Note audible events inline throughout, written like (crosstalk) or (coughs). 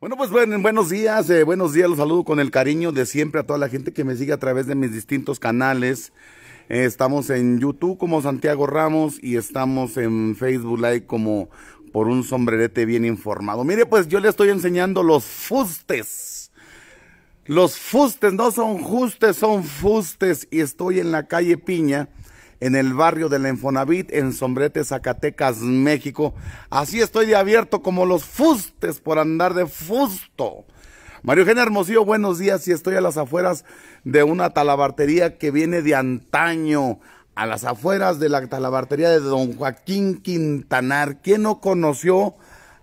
Bueno, pues buenos días, eh, buenos días, los saludo con el cariño de siempre a toda la gente que me sigue a través de mis distintos canales. Eh, estamos en YouTube como Santiago Ramos y estamos en Facebook Live como por un sombrerete bien informado. Mire, pues yo le estoy enseñando los fustes. Los fustes no son justes, son fustes y estoy en la calle Piña en el barrio del Enfonavit, en Sombrete, Zacatecas, México. Así estoy de abierto como los fustes por andar de fusto. Mario Eugenio Hermosillo, buenos días. Y estoy a las afueras de una talabartería que viene de antaño, a las afueras de la talabartería de don Joaquín Quintanar. ¿Quién no conoció?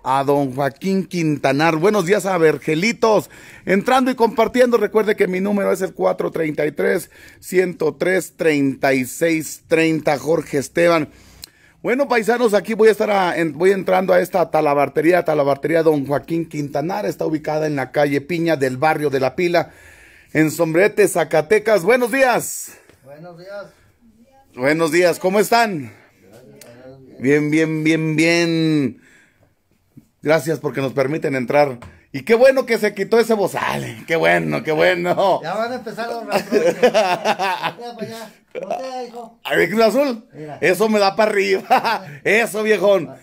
a don Joaquín Quintanar. Buenos días a Vergelitos. Entrando y compartiendo, recuerde que mi número es el 433-103-3630, Jorge Esteban. Bueno, paisanos, aquí voy a estar, voy entrando a esta talabartería, talabartería don Joaquín Quintanar. Está ubicada en la calle Piña del barrio de La Pila, en Sombrete, Zacatecas. Buenos días. Buenos días. Buenos días, ¿cómo están? Bien, bien, bien, bien. Gracias porque nos permiten entrar. Y qué bueno que se quitó ese bozal. Qué bueno, qué bueno. Ya van a empezar los qué ver, Cruz Azul? Eso me da para arriba. (laughs) Eso, viejón.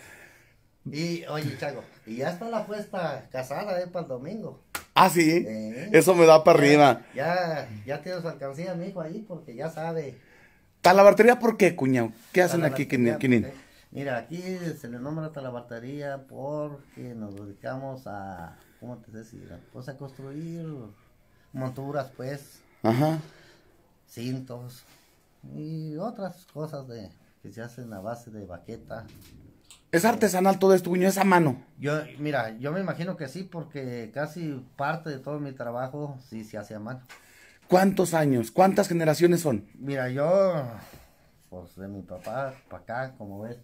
Y, oye, Chago, y ya está la puesta casada, ¿eh? Para el domingo. Ah, sí. Eso me da para arriba. Ya, ya tiene su alcancía, mi hijo, ahí, porque ya sabe. ¿Talabartería por qué, cuñado? ¿Qué hacen aquí, quinín? Mira, aquí se le nombra talabatería porque nos dedicamos a, ¿cómo te decía? Pues a construir monturas, pues. Ajá. Cintos y otras cosas de que se hacen a base de baqueta. ¿Es artesanal todo esto, Guiño? ¿Es a mano? Yo, mira, yo me imagino que sí, porque casi parte de todo mi trabajo sí se hace a mano. ¿Cuántos años? ¿Cuántas generaciones son? Mira, yo pues de mi papá para acá, como ves.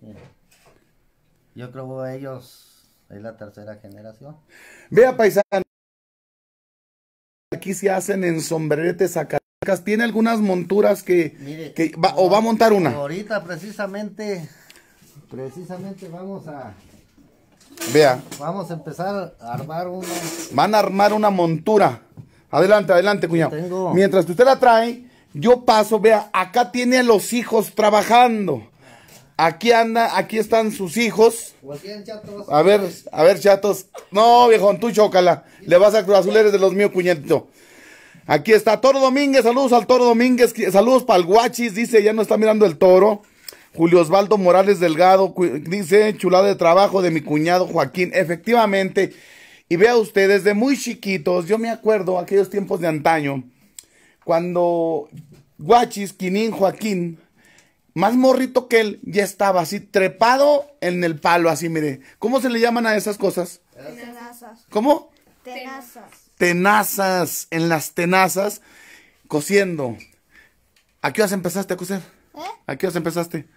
Yo creo que ellos es la tercera generación. Vea, paisano. Aquí se hacen en sombreretes a caracas. ¿Tiene algunas monturas que, va, o va a montar una? Ahorita precisamente, precisamente vamos a... Vea. Vamos a empezar a armar una... Van a armar una montura. Adelante, adelante, cuñado. Mientras que usted la trae, yo paso, vea, acá tiene a los hijos trabajando. Aquí anda, aquí están sus hijos. A ver, a ver, chatos. No, viejo, tú chócala. Le vas a cruzar, de los míos, cuñadito. Aquí está Toro Domínguez, saludos al Toro Domínguez, saludos para el Guachis, dice, ya no está mirando el toro. Julio Osvaldo Morales Delgado, dice, chulada de trabajo de mi cuñado Joaquín, efectivamente. Y vea usted, desde muy chiquitos, yo me acuerdo aquellos tiempos de antaño, cuando Guachis, Quinín, Joaquín, más morrito que él, ya estaba así trepado en el palo, así, mire. ¿Cómo se le llaman a esas cosas? Tenazas. ¿Cómo? Tenazas. Tenazas, en las tenazas, cosiendo. ¿A qué empezaste a coser? ¿Eh? ¿A qué empezaste?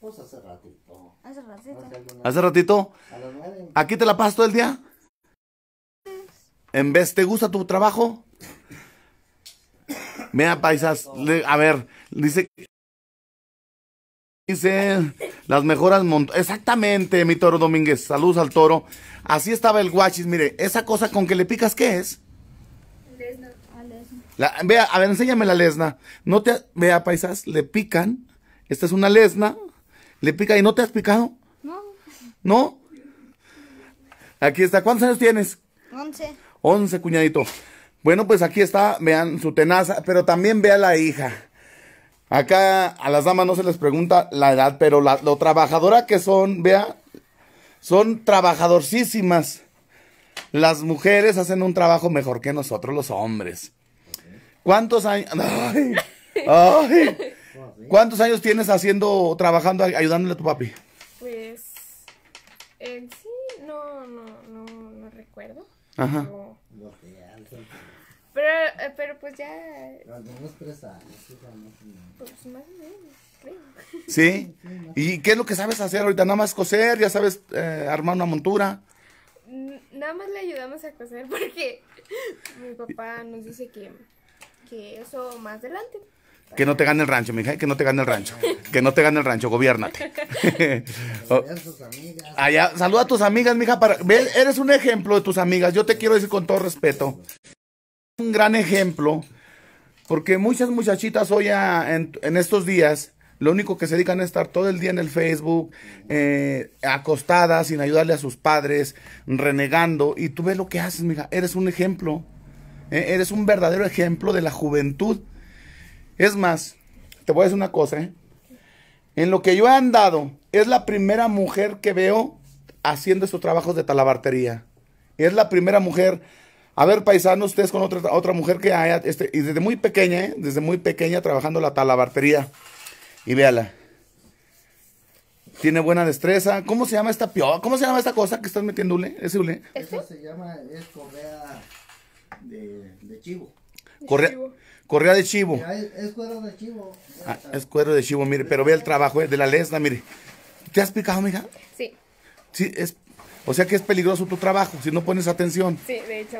Pues hace ratito. Hace ratito. ¿Hace ratito? ¿Aquí te la pasas todo el día? ¿En vez te gusta tu trabajo? Vea, paisas, a ver, dice Dice las mejoras Exactamente, mi toro Domínguez. Saludos al toro. Así estaba el guachis. Mire, esa cosa con que le picas, ¿qué es? Lesna. La, vea, a ver, enséñame la lesna. No te, vea, paisas, le pican. Esta es una lesna. Le pica y no te has picado. No. ¿No? Aquí está. ¿Cuántos años tienes? Once. Once, cuñadito. Bueno, pues aquí está, vean su tenaza, pero también vea la hija. Acá a las damas no se les pregunta la edad, pero lo trabajadora que son, vea, son trabajadorcísimas. Las mujeres hacen un trabajo mejor que nosotros los hombres. ¿Cuántos años? (laughs) ¿Cuántos años tienes haciendo, trabajando, ayudándole a tu papi? Pues, en eh, sí, no, no, no, recuerdo. Ajá. Eh, pero, pues ya. Pues más o ¿Sí? ¿Y qué es lo que sabes hacer ahorita? Nada más coser, ya sabes eh, armar una montura. Nada más le ayudamos a coser porque (laughs) mi papá nos dice que, que eso más adelante. Que no te gane el rancho, mija, ¿eh? que no te gane el rancho. Que no te gane el rancho, gobiernate. (laughs) Allá, saluda a tus amigas, mija, para, eres un ejemplo de tus amigas. Yo te quiero decir con todo respeto un gran ejemplo, porque muchas muchachitas hoy en, estos días, lo único que se dedican a estar todo el día en el Facebook, eh, acostadas, sin ayudarle a sus padres, renegando, y tú ves lo que haces, mira, eres un ejemplo, eh, eres un verdadero ejemplo de la juventud. Es más, te voy a decir una cosa, eh. En lo que yo he andado, es la primera mujer que veo haciendo estos trabajos de talabartería. Es la primera mujer a ver, paisano, ustedes con otra, otra mujer que haya, este, y desde muy pequeña, ¿eh? desde muy pequeña trabajando la talabartería. Y véala. Tiene buena destreza. ¿Cómo se llama esta piola? ¿Cómo se llama esta cosa que estás metiendo, Ule? ¿Ese, se llama, es correa de, chivo. Correa, de chivo. correa de chivo. es, cuero de chivo. Ah, es cuero de chivo, mire, pero ve el trabajo eh, de la lesna, mire. ¿Te has picado, mija? Sí. Sí, es o sea que es peligroso tu trabajo si no pones atención. Sí, de hecho.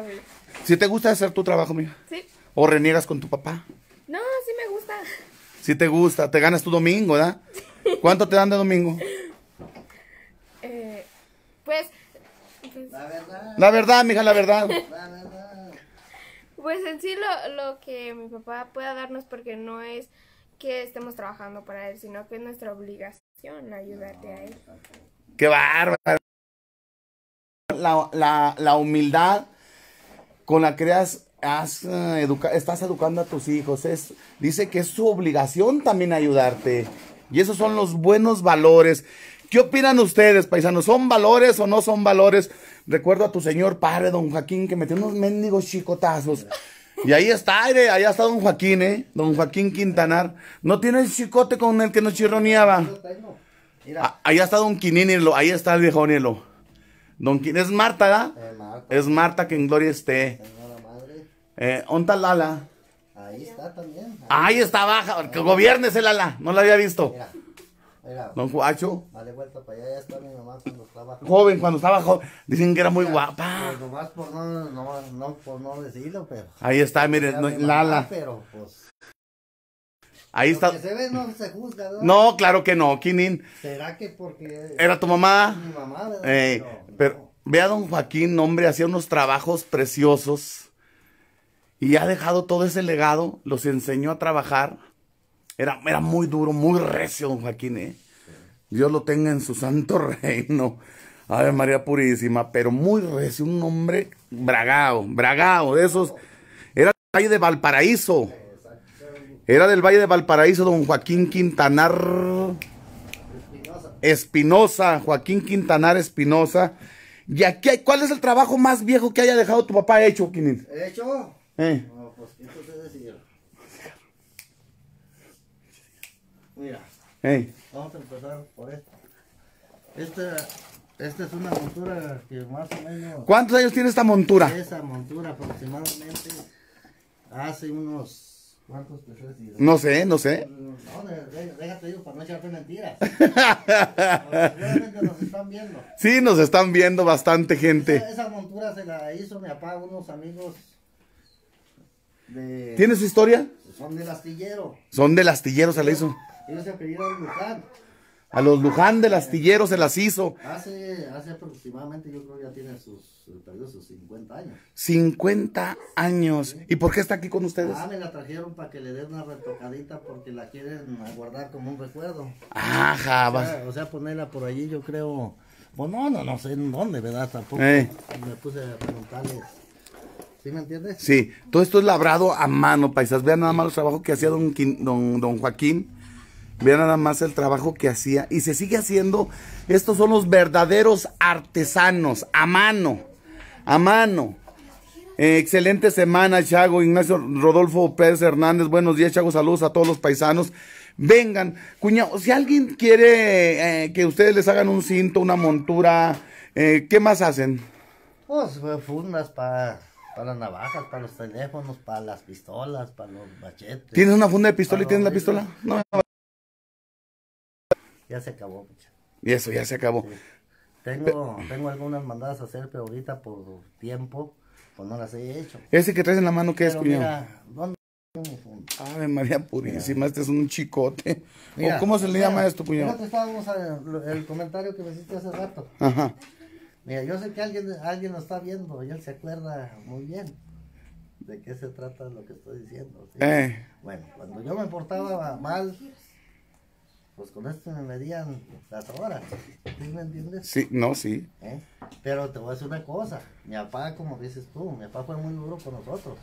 ¿Si te gusta hacer tu trabajo, mija? Sí. ¿O reniegas con tu papá? No, sí me gusta. Sí te gusta, te ganas tu domingo, ¿verdad? ¿Cuánto te dan de domingo? Eh, pues, pues La verdad. La verdad, mija, la verdad. La verdad. Pues en sí lo, que mi papá pueda darnos porque no es que estemos trabajando para él, sino que es nuestra obligación ayudarte a él. ¡Qué bárbaro! la, humildad con la que has, eh, estás educando a tus hijos. Es, dice que es su obligación también ayudarte. Y esos son los buenos valores. ¿Qué opinan ustedes, paisanos? ¿Son valores o no son valores? Recuerdo a tu señor padre, don Joaquín, que metió unos mendigos chicotazos. Y ahí está, aire, ahí está don Joaquín, ¿eh? Don Joaquín Quintanar. No tiene el chicote con el que nos chirroneaba. Ah, ahí está don Quinín ahí está el viejo Nilo. Don es Marta, ¿verdad? Eh, Marta. Es Marta que en gloria esté. Señora Eh, Lala? Ahí está también. Ahí, está baja. Que gobierne ese Lala. No la había visto. Mira. Don Cuacho. Dale vuelta para allá, ya está mi mamá cuando estaba joven. cuando estaba joven. Dicen que era muy guapa. Pues nomás por no, no, no, por no decirlo, pero. Ahí está, mire, Lala. pero pues. Ahí está. ve no claro que no, Quinin. ¿Será que porque. Era tu mamá? Mi mamá, eh, pero a don Joaquín, hombre, hacía unos trabajos preciosos. Y ha dejado todo ese legado, los enseñó a trabajar. Era, era muy duro, muy recio, don Joaquín, ¿eh? Dios lo tenga en su santo (laughs) reino. Ave María Purísima, pero muy recio, un hombre bragado, bragado, de esos. Era calle de Valparaíso. Era del Valle de Valparaíso, don Joaquín Quintanar. Espinosa. Joaquín Quintanar Espinosa. ¿Y aquí cuál es el trabajo más viejo que haya dejado tu papá hecho, He ¿Hecho? ¿Eh? pues, entonces Mira. Eh. Vamos a empezar por esto. Esta, esta es una montura que más o menos... ¿Cuántos años tiene esta montura? Esa montura aproximadamente hace unos ¿Cuántos prefieres? No sé, no sé. No, déjate digo para no echarte mentiras. Seguramente (laughs) nos están viendo. Sí, nos están viendo bastante gente. Esa, montura se la hizo mi papá, unos amigos de... ¿Tienes historia? Son del astillero. Son del astillero se la hizo. Ellos se pidieron Luján. A los Luján del astillero se las hizo. Hace, hace aproximadamente, yo creo que ya tiene sus 50 años. 50 años. ¿Y por qué está aquí con ustedes? Ah, me la trajeron para que le den una retocadita porque la quieren guardar como un recuerdo. Ajá, o o sea ponerla por allí, yo creo. Bueno, pues no, no, sé en dónde, ¿verdad? Tampoco eh. me puse a preguntarles. ¿Sí me entiendes? Sí, todo esto es labrado a mano, paisas. Vean nada más los trabajos que hacía don, don, don Joaquín. Vean nada más el trabajo que hacía y se sigue haciendo. Estos son los verdaderos artesanos a mano a mano. Eh, excelente semana, Chago, Ignacio Rodolfo Pérez Hernández. Buenos días, Chago. Saludos a todos los paisanos. Vengan, cuñado, si alguien quiere eh, que ustedes les hagan un cinto, una montura, eh, ¿qué más hacen? Pues, pues fundas para para las navajas, para los teléfonos, para las pistolas, para los machetes. ¿Tienes una funda de pistola y tienes la pistola? No. Ya se acabó, muchacho. Y eso, ya se acabó. Tengo, tengo algunas mandadas a hacer, pero ahorita por tiempo, pues no las he hecho. Ese que traes en la mano, ¿qué es, cuñado? ¿dónde? Ave María Purísima, este es un chicote. Mira, ¿Cómo se le llama esto, cuñado? Eh, el comentario que me hiciste hace rato. Ajá. Mira, yo sé que alguien, alguien lo está viendo y él se acuerda muy bien de qué se trata lo que estoy diciendo. Eh. Bueno, cuando yo me portaba mal, pues con esto me medían las horas. ¿Sí me entiendes? Sí, no, sí. ¿Eh? Pero te voy a decir una cosa. Mi papá, como dices tú, mi papá fue muy duro con nosotros.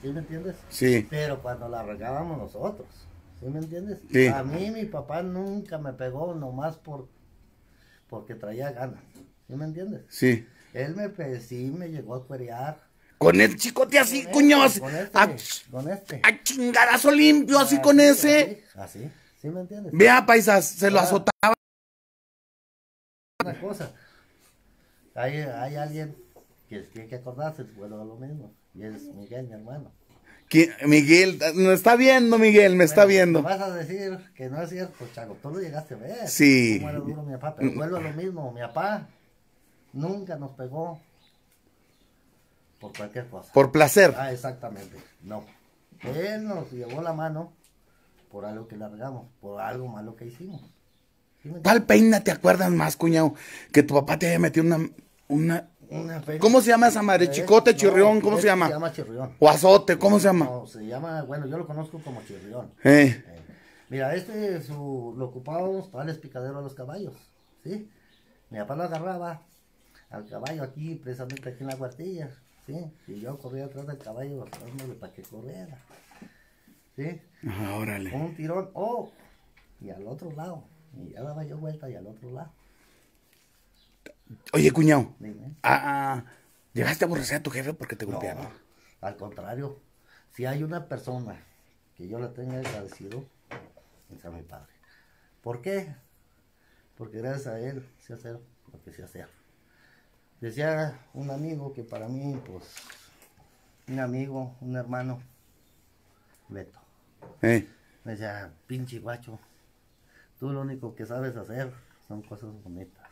¿Sí me entiendes? Sí. Pero cuando la regábamos nosotros. ¿Sí me entiendes? Sí. A mí mi papá nunca me pegó nomás por, porque traía ganas. ¿Sí me entiendes? Sí. Él me, sí me llegó a cuerear. Con el chicote así, este, cuños. con este. A, este. chingarazo limpio, así, con ese. así. ¿Sí me entiendes? Vea, paisas, se lo ah. azotaba. Una cosa. Hay, hay alguien que tiene que acordarse, a lo mismo. Y es Miguel, mi hermano. Miguel, no está viendo, Miguel, me está viendo. Vas a decir que no es cierto, Chago, tú lo llegaste a ver. Sí. duro mi papá, pero vuelvo a lo mismo, mi papá nunca nos pegó por cualquier cosa. Por placer. Ah, exactamente, no. Él nos llevó la mano por algo que largamos por algo malo que hicimos. Tal ¿Cuál peina te acuerdas más, cuñado? Que tu papá te haya metido una... una... una ¿Cómo se llama esa madre? Eh, ¿Chicote, chirrión? ¿Cómo se llama? Se llama chirrión. ¿O azote? ¿Cómo se llama? se llama, bueno, yo lo conozco como chirrión. Eh. Eh, mira, este su, lo ocupábamos para el picadero a los caballos, ¿sí? Mi papá lo agarraba al caballo aquí, precisamente aquí en la cuartilla, ¿sí? Y yo corría atrás del caballo, para que corriera, ¿sí? órale. Un tirón, oh, y al otro lado. Y ya daba yo vuelta y al otro lado. Oye, cuñado. Ah, ah, ¿Llegaste a aborrecer a tu jefe porque te golpeaba? al contrario. Si hay una persona que yo la tenga agradecido, es a mi padre. ¿Por qué? Porque gracias a él Se hace lo que se hace Decía un amigo que para mí, pues, un amigo, un hermano, Beto. Me decía, pues pinche guacho, tú lo único que sabes hacer son cosas bonitas.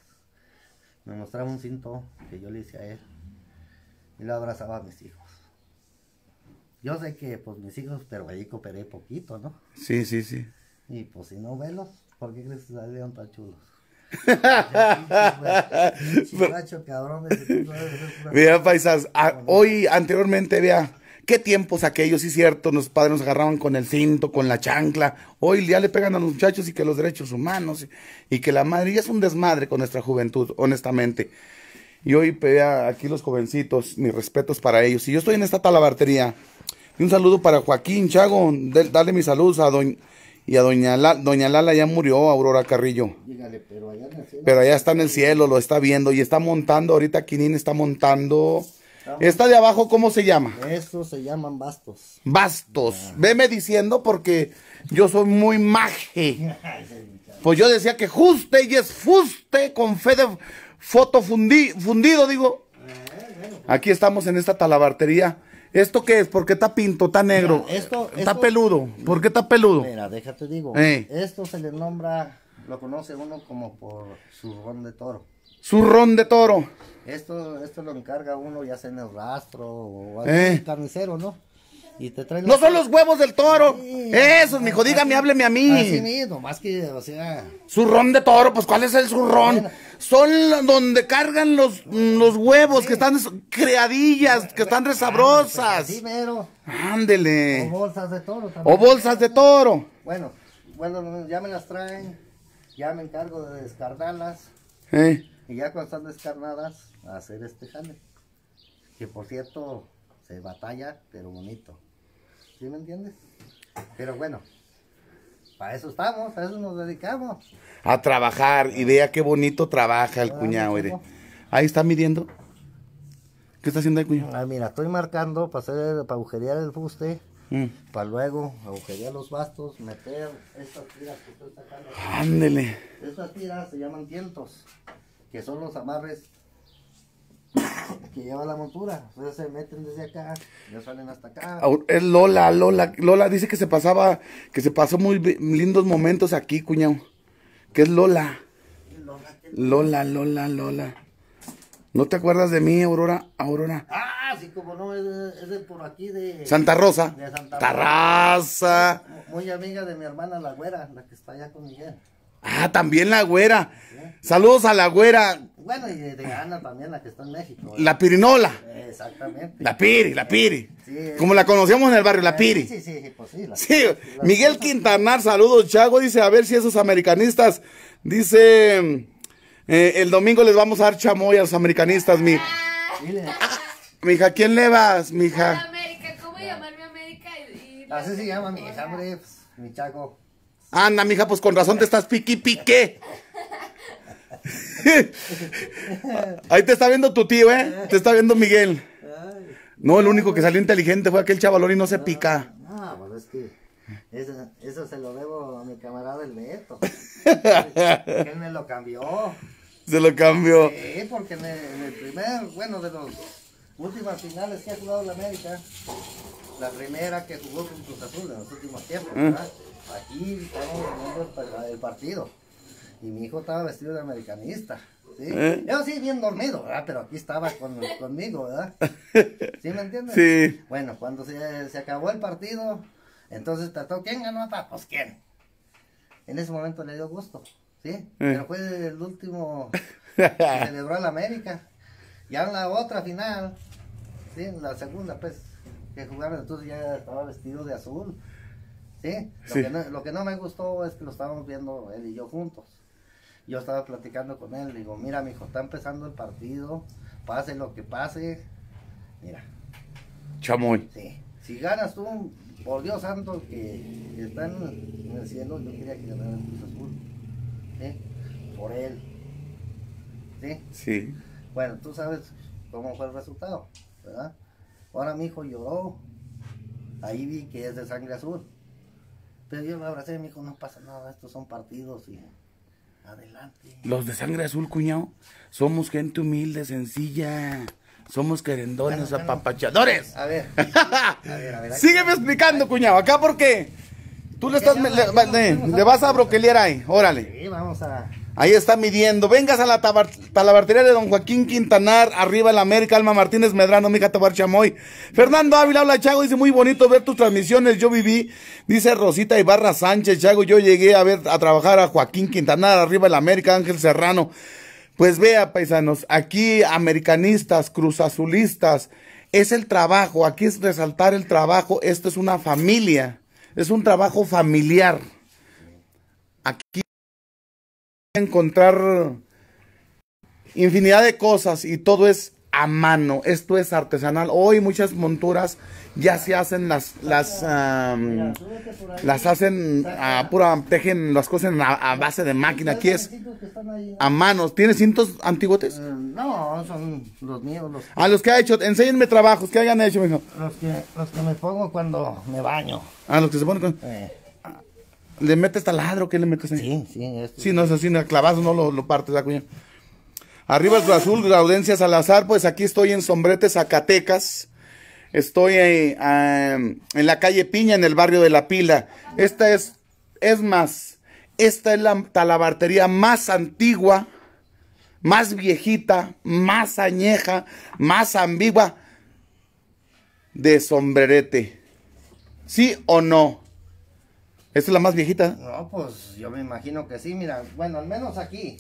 Me mostraba un cinto que yo le hice a él y lo abrazaba a mis hijos. Yo sé que, pues, mis hijos, pero ahí cooperé poquito, ¿no? Sí, sí, sí. Y, pues, si no velos, ¿por qué crees que salieron tan chulos? (laughs) Mira, paisas, pues, hoy anteriormente, vea, Qué tiempos aquellos, sí cierto, los padres nos agarraban con el cinto, con la chancla. Hoy ya le pegan a los muchachos y que los derechos humanos y que la madre ya es un desmadre con nuestra juventud, honestamente. Y hoy pedía aquí los jovencitos, mis respetos para ellos. Y yo estoy en esta talabartería. Y un saludo para Joaquín Chago, dale mis saludos a doña y a doña, Lala, doña Lala ya murió, Aurora Carrillo. pero, allá está en el cielo, lo está viendo y está montando, ahorita Quinín está montando esta de abajo, ¿cómo se llama? Estos se llaman bastos. Bastos. Veme diciendo porque yo soy muy maje. (laughs) pues yo decía que juste y es fuste con fe de foto fundido, digo. Ah, pues. Aquí estamos en esta talabartería. ¿Esto qué es? ¿Por qué está pinto? ¿Está negro? ¿Está peludo? ¿Por qué está peludo? Mira, déjate digo. Eh. Esto se le nombra, lo conoce uno como por zurrón de toro. Zurrón de toro. Esto, esto lo encarga uno y sea en el rastro o en eh. el carnicero, ¿no? Y te traen no son los huevos del toro. Esos, Eso, mijo, dígame, hábleme a mí. Así mismo, más que, o sea. de toro, pues ¿cuál es el surrón? Son donde cargan los, los huevos que están creadillas, que están resabrosas. Sí, pero... Ándele. O bolsas de toro también. O bolsas de toro. Bueno, bueno, ya me las traen, ya me encargo de descarnarlas. ¿Eh? Y ya cuando están descarnadas, hacer este jale. Que por cierto, se batalla, pero bonito. ¿Sí me entiendes? Pero bueno, para eso estamos, a eso nos dedicamos. A trabajar, y vea qué bonito trabaja el ah, cuñado, Ahí está midiendo. ¿Qué está haciendo el cuñado? Ah, mira, estoy marcando para hacer, para agujerear el fuste. Mm. Para luego agujerear los bastos, meter estas tiras que estoy sacando. Ándele. Estas tiras se llaman tientos, que son los amarres que lleva la montura. Pues, se meten desde acá, ya salen hasta acá. Es Lola, Lola, Lola dice que se pasaba, que se pasó muy lindos momentos aquí, cuñado. ¿Qué es Lola? Lola, Lola, Lola. ¿No te acuerdas de mí, Aurora? Aurora. Ah, sí, como no, es, por aquí de... Santa Rosa. De Santa Rosa. Muy amiga de mi hermana la güera, la que está allá con Miguel. Ah, también la güera. Saludos a la güera. Bueno, y de Ana también, la que está en México. La pirinola. Exactamente. La piri, la piri. Como la conocíamos en el barrio, la piri. Sí, sí, sí. Pues Miguel Quintanar, saludos, Chago. Dice, a ver si esos americanistas, dice, eh, el domingo les vamos a dar chamoy a los americanistas, mi... mija, ¿quién le vas, mija? América, ¿cómo llamarme América? Así se llama mi hija, pues, mi chaco. Anda, mija, pues con razón te estás piqui piqué Ahí te está viendo tu tío, ¿eh? Te está viendo Miguel. No, el único que salió inteligente fue aquel chavalón y no se pica. No, pues es que eso, eso se lo debo a mi camarada el Beto. Él, me lo cambió. Se lo cambió. Sí, porque en el, primer, bueno, de los últimas finales que ha jugado la América, la primera que jugó con Cruz Azul en los últimos tiempos, ¿verdad? aquí estamos viendo el, partido. Y mi hijo estaba vestido de americanista. ¿sí? ¿Eh? Yo sí, bien dormido, ¿verdad? Pero aquí estaba conmigo, ¿verdad? (laughs) ¿Sí me entiendes? Bueno, cuando se, acabó el partido, entonces trató, ¿quién ganó? Pues quién. En ese momento le dio gusto, ¿sí? Eh. Pero fue el último que (laughs) celebró la América. Ya en la otra final, ¿sí? la segunda, pues, que jugaron, entonces ya estaba vestido de azul lo, Que no, me gustó es que lo estábamos viendo él y yo juntos. Yo estaba platicando con él, le digo, mira, mi hijo, está empezando el partido, pase lo que pase, mira. Chamoy. si ganas tú, por Dios santo, que están en el yo quería que ganara el Cruz Azul. Por él. ¿Sí? Bueno, tú sabes cómo fue el resultado, Ahora mi hijo lloró. Ahí vi que es de sangre azul. Pero yo lo abracé y me dijo, no pasa nada, estos son partidos y adelante. Los de sangre azul, cuñado, somos gente humilde, sencilla. Somos querendones, apapachadores. (laughs) A, ver. a ver. a ver, Sígueme explicando, cuñado, acá porque tú le, estás, le, vas a broquelear ahí, órale. Sí, vamos a... Ahí está midiendo. Vengas a la talabartería de don Joaquín Quintanar, arriba en la América, Alma Martínez Medrano, mi Tabar Chamoy. Fernando Ávila, habla Chago, dice muy bonito ver tus transmisiones, yo viví, dice Rosita Ibarra Sánchez, Chago, yo llegué a ver, a trabajar a Joaquín Quintanar, arriba en la América, Ángel Serrano. Pues vea, paisanos, aquí americanistas, cruzazulistas, es el trabajo, aquí es resaltar el trabajo, esto es una familia, es un trabajo familiar. Aquí encontrar infinidad de cosas y todo es a mano, esto es artesanal. Hoy muchas monturas ya se hacen las las las hacen a pura tejen las cosas a, base de máquina. Aquí es a manos tiene cintos antiguotes eh, No, son los míos. a los que ha hecho, enséñenme trabajos que hayan hecho, Los que los que me pongo cuando me baño. Ah, los que se ponen. Eh. ¿Le metes taladro? ¿Qué le metes Sí, sí. Este sí, no es así, el no lo, lo partes, acuña. Arriba es Azul, Gaudencia Salazar, pues aquí estoy en Sombrete, Zacatecas. Estoy eh, en la calle Piña, en el barrio de La Pila. Esta es, es más, esta es la talabartería más antigua, más viejita, más añeja, más ambigua de Sombrerete. ¿Sí o no? ¿Esta es la más viejita? No, pues yo me imagino que sí, mira, bueno, al menos aquí.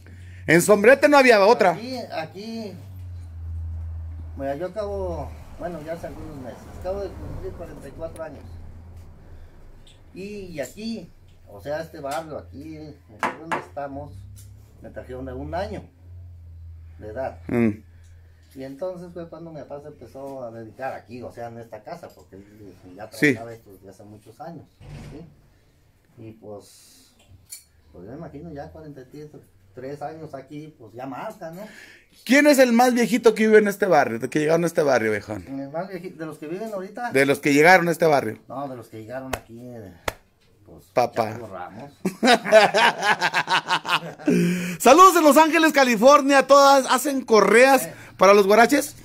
En Sombrete no había otra. Aquí, aquí, mira, yo acabo, bueno, ya hace algunos meses, acabo de cumplir 44 años. Y, aquí, o sea, este barrio aquí, donde estamos, me trajeron de un año de edad. Mm. Y entonces fue cuando mi papá se empezó a dedicar aquí, o sea, en esta casa, porque ya trabajaba esto desde hace muchos años. ¿sí? Y pues, pues yo me imagino ya tres años aquí, pues ya más, ¿no? ¿Quién es el más viejito que vive en este barrio, que llegaron a este barrio, viejón? El más viejito, de los que viven ahorita. De los que llegaron a este barrio. No, de los que llegaron aquí. Eh, pues, Papá. Ramos. (laughs) Saludos de Los Ángeles, California. Todas hacen correas eh. para los guaraches.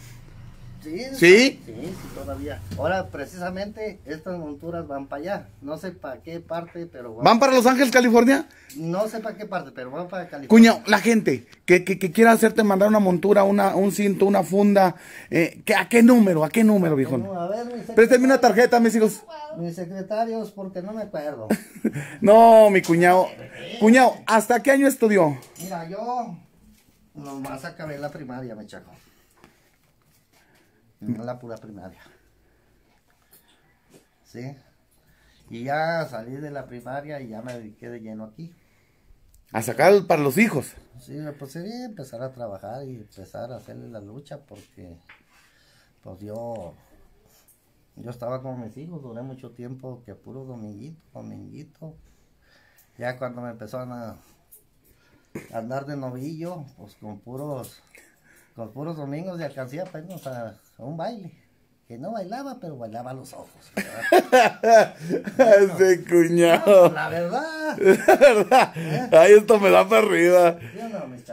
Sí, ¿Sí? Sí, todavía. Ahora, precisamente, estas monturas van para allá. No sé para qué parte, pero... ¿Van, ¿Van para Los Ángeles, California? No sé para qué parte, pero van para California. Cuñado, la gente que, quiera hacerte mandar una montura, una, un cinto, una funda, eh, ¿a qué número? ¿A qué número, viejo? una tarjeta, mis hijos. Mis secretarios, porque no me acuerdo. (laughs) no, mi cuñado. Cuñado, ¿hasta qué año estudió? Mira, yo nomás acabé la primaria, me chaco en la pura primaria. ¿Sí? Y ya salí de la primaria y ya me dediqué de lleno aquí. ¿A sacar para los hijos? Sí, pues sí, empezar a trabajar y empezar a hacerle la lucha porque pues yo yo estaba con mis hijos, duré mucho tiempo que puro dominguito, dominguito. Ya cuando me empezaron a andar de novillo, pues con puros, con puros domingos de alcancía apenas a, un baile. Que no bailaba, pero bailaba los ojos. (laughs) Ese cuñado. Pues, la verdad. (laughs) La ¿Eh? Ay, esto me da para arriba.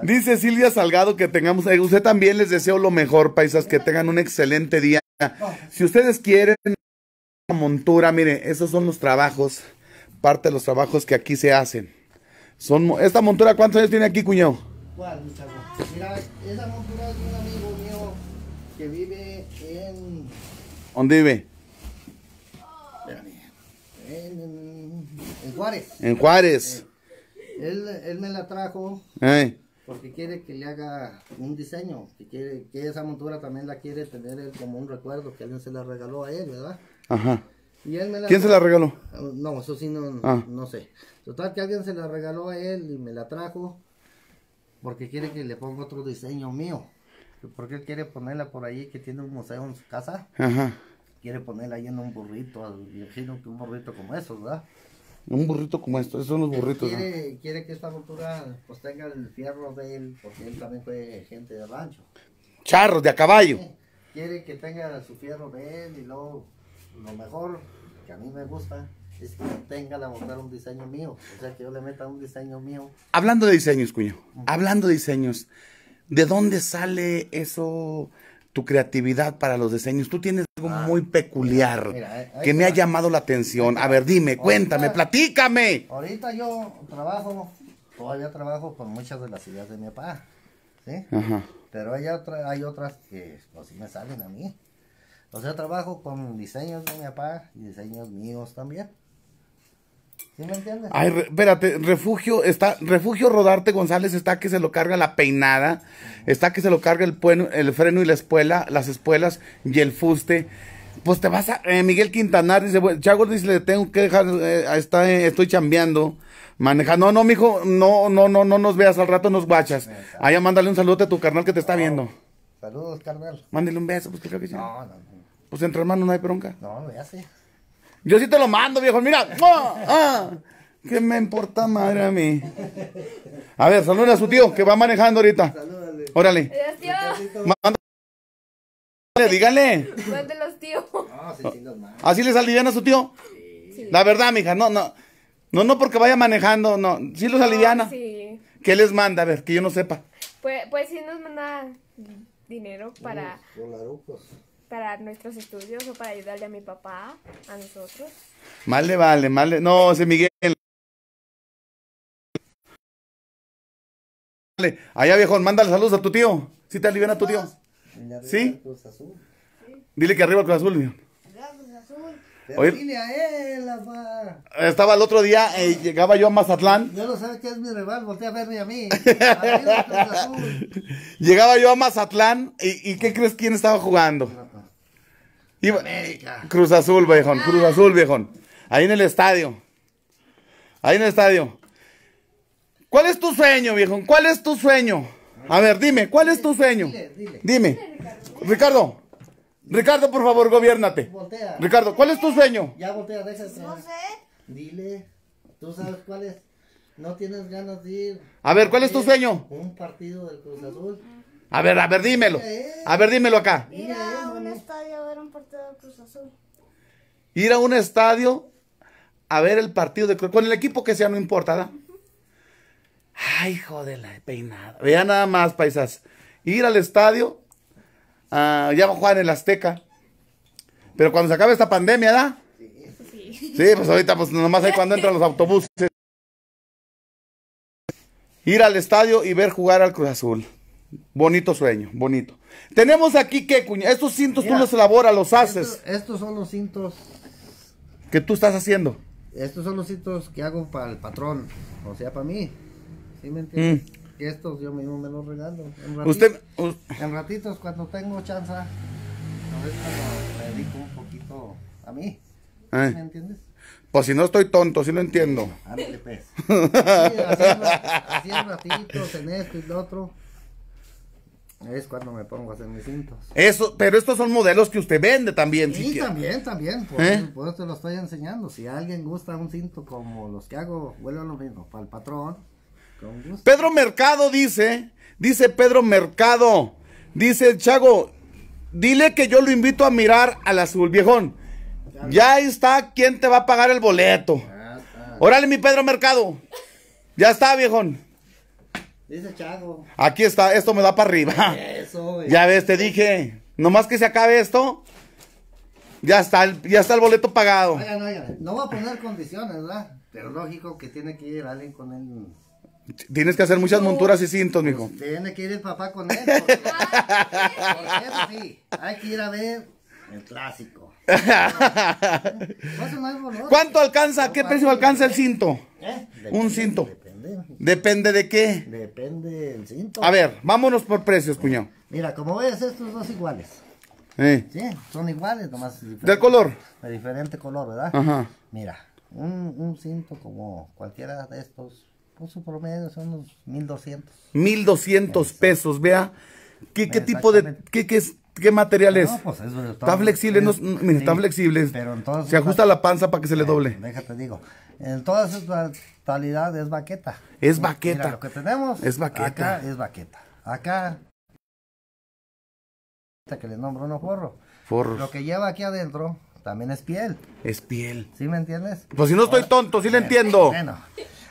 Dice Silvia Salgado que tengamos. Eh, usted también les deseo lo mejor, paisas, que tengan un excelente día. Si ustedes quieren montura, mire, esos son los trabajos, parte de los trabajos que aquí se hacen. Son, esta montura, ¿cuántos años tiene aquí, cuñado? Mira, esa montura es de un amigo mío que vive en... ¿Dónde vive? En, Juárez. En Juárez. Eh, él, me la trajo eh. porque quiere que le haga un diseño, que quiere que esa montura también la quiere tener él como un recuerdo que alguien se la regaló a él, ¿verdad? Ajá. ¿Quién se la regaló? No, eso sí ah. no sé. Total que alguien se la regaló a él y me la trajo porque quiere que le ponga otro diseño mío porque él quiere ponerla por ahí, que tiene un museo en su casa. Ajá. Quiere ponerla ahí en un burrito, imagino que un burrito como esos, ¿verdad? Un burrito como estos, esos son los burritos. Quiere, quiere que esta cultura pues tenga el fierro de él, porque él también fue gente de rancho. Charros, de a caballo. quiere que tenga su fierro de él y luego lo mejor que a mí me gusta es que tenga la montar un diseño mío. O sea, que yo le meta un diseño mío. Hablando de diseños, cuño. Hablando de diseños. ¿De dónde sale eso, tu creatividad para los diseños? Tú tienes algo ah, muy peculiar que me ha llamado la atención. A ver, dime, cuéntame, platícame. Ahorita yo trabajo, todavía trabajo con muchas de las ideas de mi papá, ¿sí? Ajá. Pero hay, hay otras que pues, me salen a mí. O sea, trabajo con diseños de mi papá y diseños míos también. Ay, espérate, refugio está, refugio Rodarte González está que se lo carga la peinada, está que se lo carga el, el freno y la espuela, las espuelas y el fuste. Pues te vas a, eh, Miguel Quintanar dice, bueno, dice, le tengo que dejar, eh, está, eh, estoy chambeando, Maneja, No, no, mijo, no, no, no, no nos veas, al rato nos guachas. Allá mándale un saludo a tu carnal que te está viendo. Saludos, carnal. Mándale un beso, pues creo que No, no, Pues entre hermanos no hay bronca. No, no, ya sé. Yo sí te lo mando, viejo. Mira. (laughs) ¡Ah! ah ¿Qué me importa madre a mí? A ver, saluda a su tío que va manejando ahorita. Salúdale. Órale. Mándale, dígale. tío. Así les alivian a su tío. La verdad, mija, no, no. No, no porque vaya manejando, no. Sí los no, aliviana. Sí. ¿Qué les manda? A ver, que yo no sepa. Pues, pues sí nos manda dinero para para nuestros estudios o para ayudarle a mi papá, a nosotros. Mal le vale, mal le... No, ese Miguel. Allá viejón, mándale saludos a tu tío. Si ¿Sí te alivian a tu tío. ¿Sí? Dile que arriba el Azul, estaba el otro día, y eh, llegaba yo a Mazatlán. Yo no sé quién es mi rival, volteé a verme a mí. (laughs) llegaba yo a Mazatlán y, ¿qué crees quién estaba jugando? Cruz Azul, viejón, Cruz ah. Azul, viejón. Ahí en el estadio. Ahí en el estadio. ¿Cuál es tu sueño, viejón? ¿Cuál es tu sueño? A ver, dime, ¿cuál es tu sueño? Dime. Ricardo. Ricardo, por favor, gobiérnate. Voltea. Ricardo, ¿cuál es tu sueño? Ya voltea, déjese. No sé. Dile. ¿Tú sabes cuál es? No tienes ganas de ir. A ver, ¿cuál es tu sueño? Un partido del Cruz Azul. A ver, a ver, dímelo. A ver, dímelo acá. Ir a un estadio a ver un partido del Cruz Azul. Ir a un estadio a ver el partido de Cruz Con el equipo que sea, no importa, ¿verdad? Ay, joder, la peinada. Vean nada más, paisas. Ir al estadio Ah, ya va a jugar en el Azteca. Pero cuando se acabe esta pandemia, ¿da? Sí. Sí, pues ahorita, pues nomás ahí cuando entran los autobuses. Ir al estadio y ver jugar al Cruz Azul. Bonito sueño, bonito. Tenemos aquí ¿qué cuña, estos cintos tú los elaboras, los haces. Estos, son los cintos ¿Qué tú estás haciendo. Estos son los cintos que hago para el patrón, o sea, para mí. ¿Sí me mm. entiendes? que estos yo mismo me los regalo. En ratitos, Usted, en ratitos cuando tengo chance, a me dedico un poquito a mí. ¿Me entiendes? Pues si no estoy tonto, si lo entiendo. Ándale, pues. (laughs) así, en ratitos, en esto y lo otro. Es cuando me pongo a hacer mis cintos. Eso, pero estos son modelos que usted vende también. Sí, si también, también. Por, ¿Eh? eso, te lo estoy enseñando. Si alguien gusta un cinto como los que hago, vuelvo a lo mismo. Para el patrón, Pedro Mercado dice, dice Pedro Mercado, dice Chago, dile que yo lo invito a mirar al azul, viejón. Ya está, ¿quién te va a pagar el boleto? Órale, mi Pedro Mercado. Ya está, viejón. Dice Chago. Aquí está, esto me da para arriba. Eso, ya ves, te dije. Nomás que se acabe esto, ya está, el, ya está el boleto pagado. no va a poner condiciones, ¿verdad? Pero lógico que tiene que ir alguien con él. Tienes que hacer muchas monturas y cintos, mijo. Pues, tiene que ir el papá con él. Porque, eso (laughs) sí, hay que ir a ver el clásico. ¿Cuánto alcanza? ¿Qué precio alcanza el cinto? ¿Eh? Un cinto. Depende. depende. de qué? Depende del cinto. A ver, vámonos por precios, cuñado. Mira, como ves, estos dos iguales. Sí. Eh. sí son iguales, nomás. De color? De diferente color, ¿verdad? Ajá. Mira, un, un, cinto como cualquiera de estos pues su promedio son unos 1200. 1200 pesos, vea. ¿Qué, tipo de, qué, es, qué material es? No, pues flexible, no, está flexible. Pero se ajusta la panza para que se le eh, doble. déjate digo, en toda su totalidad es baqueta. Es baqueta. lo que tenemos es baqueta. acá es baqueta. Acá, que le nombró uno forro. Forros. Lo que lleva aquí adentro también es piel. Es piel. ¿Sí me entiendes? Pues si no estoy tonto, sí le entiendo. Bueno.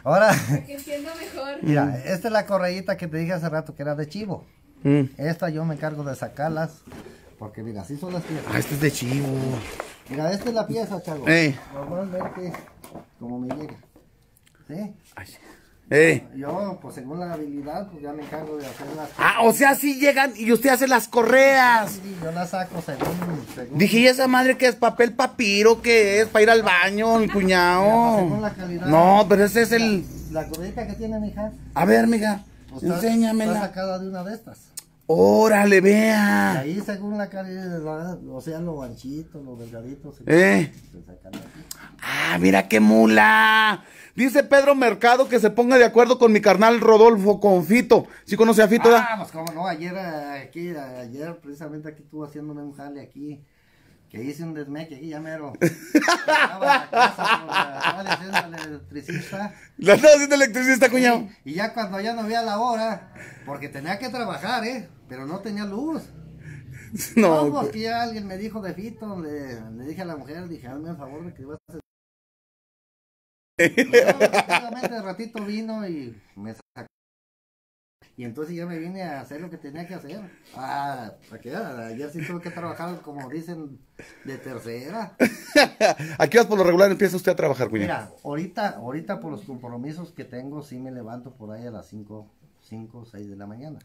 Ahora. (laughs) Mira, esta es la correíta que te dije hace rato que era de chivo. Mm. Esta yo me encargo de sacarlas. Porque mira, así son las piezas. Ah, esta es de chivo. Mira, esta es la pieza, chavo. Normalmente, como me llega. ¿Sí? Ay. Yo, pues según la habilidad, pues ya me encargo de hacer las Ah, o sea, si llegan y usted hace las correas. Sí, yo las saco según, Dije, ¿y esa madre que es papel papiro que es? Para ir al baño, mi cuñado. Pues, no, pero ese es el. La, la que tiene, mija. A ver, mija. sea, pues, enséñamela. Está sacada de una de estas. ¡Órale, vea! Y ahí según la ¿verdad? o sea, los ganchitos, los delgaditos. ¿Eh? ¡Ah, mira qué mula! Dice Pedro Mercado que se ponga de acuerdo con mi carnal Rodolfo Confito. ¿Sí conoce a Fito? Ah, da? pues cómo no, ayer, aquí, ayer precisamente aquí estuvo haciéndome un jale aquí. Que hice un desmeque aquí, ya mero. (laughs) Estaba, estaba haciendo electricista. La estaba haciendo electricista, cuñado. Y, ya cuando ya no había la hora, porque tenía que trabajar, ¿eh? Pero no tenía luz. (laughs) No, no porque pues. alguien me dijo de Fito, le, dije a la mujer, dije, hazme el favor de que vas a... (laughs) Pues, de ratito vino y me sacó. Y entonces ya me vine a hacer lo que tenía que hacer. Ah, ayer sí tuve que trabajar, como dicen, de tercera. (laughs) aquí vas por lo regular, empieza usted a trabajar, Mira, ahorita, ahorita por los compromisos que tengo, sí me levanto por ahí a las 5, o 6 de la mañana.